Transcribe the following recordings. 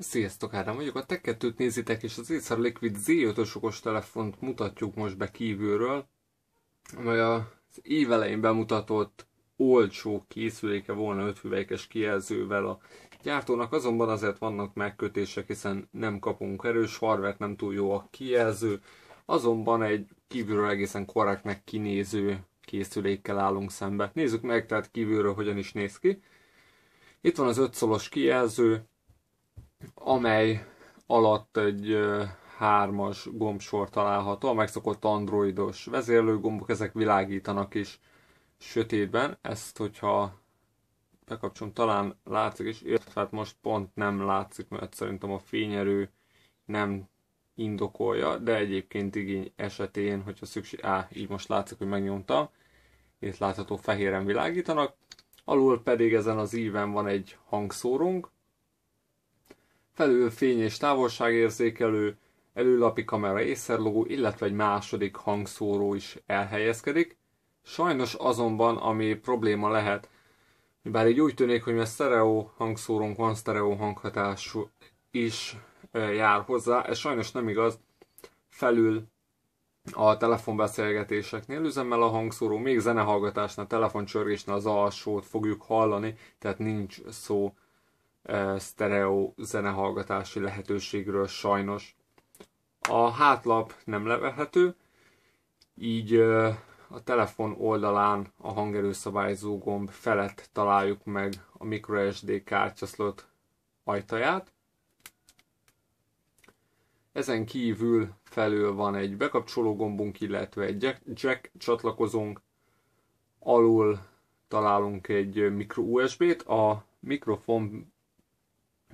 Sziasztok, Ádám vagyok. A Tech 2 nézitek, és az Acer Liquid Z5-ös okos telefont mutatjuk most be kívülről, amely az év elején bemutatott olcsó készüléke volna 5 hüvelykes kijelzővel a gyártónak, azonban azért vannak megkötések, hiszen nem kapunk erős hardvert, nem túl jó a kijelző, azonban egy kívülről egészen korrektnek kinéző készülékkel állunk szembe. Nézzük meg tehát kívülről hogyan is néz ki. Itt van az 5 szolos kijelző, amely alatt egy hármas gombsor található, a megszokott androidos vezérlőgombok, ezek világítanak is sötétben. Ezt, hogyha bekapcsolom, talán látszik is, illetve hát most pont nem látszik, mert szerintem a fényerő nem indokolja, de egyébként igény esetén, hogyha szükség, á, így most látszik, hogy megnyomtam, itt látható fehéren világítanak, alul pedig ezen az íven van egy hangszórunk, felül fény- és távolságérzékelő, előlapi kamera észerlogó, illetve egy második hangszóró is elhelyezkedik. Sajnos azonban, ami probléma lehet, bár így úgy tűnik, hogy a stereo hangszórónk van, stereo hanghatású is jár hozzá, ez sajnos nem igaz, felül a telefonbeszélgetéseknél üzemel a hangszóró, még zenehallgatásnál, telefoncsörgésnél az alsót fogjuk hallani, tehát nincs szó sztereó zenehallgatási lehetőségről sajnos. A hátlap nem levehető, így a telefon oldalán a hangerőszabályzó gomb felett találjuk meg a microSD kártyaszlot ajtaját. Ezen kívül felül van egy bekapcsoló gombunk, illetve egy jack, csatlakozónk. Alul találunk egy micro USB-t, a mikrofon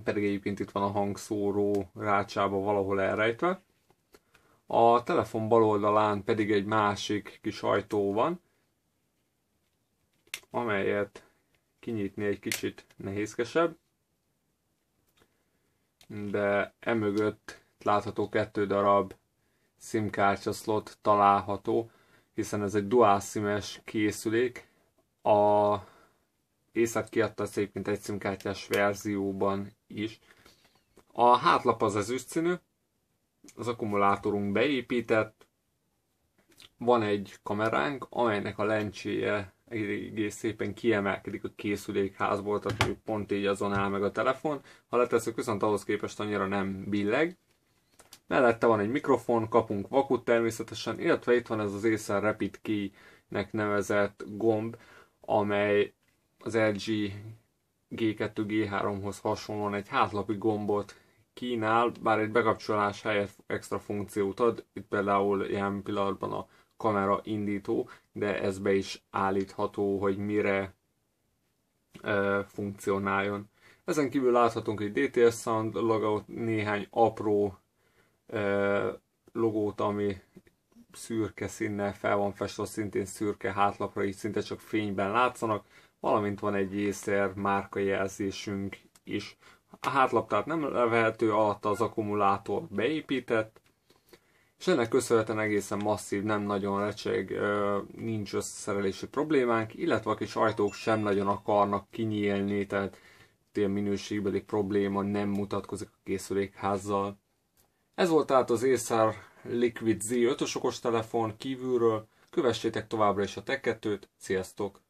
pedig egyébként itt van a hangszóró rácsába valahol elrejtve. A telefon bal oldalán pedig egy másik kis ajtó van, amelyet kinyitni egy kicsit nehézkesebb, de emögött látható kettő darab sim slot található, hiszen ez egy dual SIM-es készülék, a észak kiadta az egyébként egy szimkártyás verzióban is. A hátlap az ezüst színű, az akkumulátorunk beépített, van egy kameránk, amelynek a lencséje egész szépen kiemelkedik a készülékházból, tehát hogy pont így azon áll meg a telefon. Ha letesszük, viszont ahhoz képest annyira nem billeg. Mellette van egy mikrofon, kapunk vakut természetesen, illetve itt van ez az Acer Rapid Key-nek nevezett gomb, amely az LG G2, G3-hoz hasonlóan egy hátlapi gombot kínál, bár egy bekapcsolás helyett extra funkciót ad, itt például ilyen pillanatban a kamera indító, de ez be is állítható, hogy mire e, funkcionáljon. Ezen kívül láthatunk egy DTS Sound logót, néhány apró e, logót, ami szürke színnel fel van festve, szintén szürke hátlapra, így szinte csak fényben látszanak, valamint van egy észer márkajelzésünk is. A hátlap tehát nem levehető, alatta az akkumulátor beépített, és ennek köszönhetően egészen masszív, nem nagyon lecseg, nincs összeszerelési problémánk, illetve a kis ajtók sem nagyon akarnak kinyílni, tehát ilyen minőségbeli probléma nem mutatkozik a készülékházzal. Ez volt tehát az észár Liquid Z5-ös okostelefon kívülről, kövessétek továbbra is a tekettőt, sziasztok!